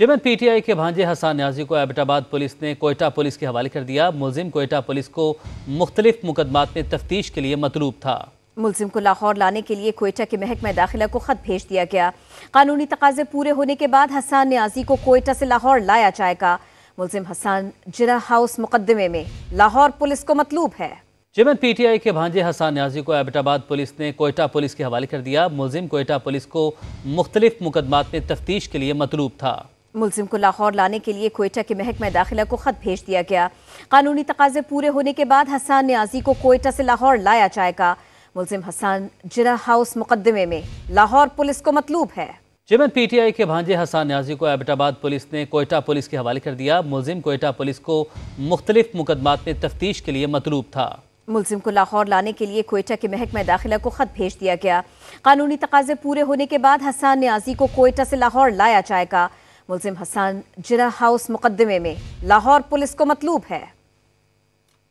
chairman PTI के भांजे हसान न्याजी को एबटाबाद पुलिस ने कोयटा पुलिस के हवाले कर दिया मुलिम कोयटा पुलिस को मुख्तलिफ मुकदमात में तफ्तीश के लिए मतलूब था मुलिम को लाहौर लाने के लिए कोयटा के महकमा दाखिला को खत भेज दिया गया कानूनी तकाजे पूरे होने के बाद हसान न्याजी को कोयटा से लाहौर लाया जाएगा मुलिम हसान जिला हाउस मुकदमे में लाहौर पुलिस को मतलूब है टी पीटीआई के भांजे हसान न्याजी को एबटाबाद पुलिस ने कोयटा पुलिस के हवाले कर दिया मुलिम कोयटा पुलिस को मुख्तलिफ मुकदमात में तफ्तीश के लिए मतलूब था मुलिम को लाहौर लाने के लिए कोयटा के महकमा दाखिला को खत भेज दिया गया कानूनी तकाजे पूरे होने के बाद हसान न्याजी को कोयटा से लाहौर लाया जाएगा मुलिम हसान जिरा हाउस मुकदमे में लाहौर पुलिस को मतलूब है जेमन पीटीआई के भांजे हसान न्याजी को एबटाबाद पुलिस ने कोयटा पुलिस के हवाले कर दिया मुलिम कोयटा पुलिस को मुख्तलिफ मुकदमात में तफ्तीश के लिए मतलूब था मुलिम को लाहौर लाने के लिए कोयटा के महकमा दाखिला को खत भेज दिया गया कानूनी तकाजे पूरे होने के बाद हसान न्याजी को कोयटा से लाहौर लाया जाएगा मुलिम हसन जिरा हाउस मुकदमे में लाहौर पुलिस को मतलूब है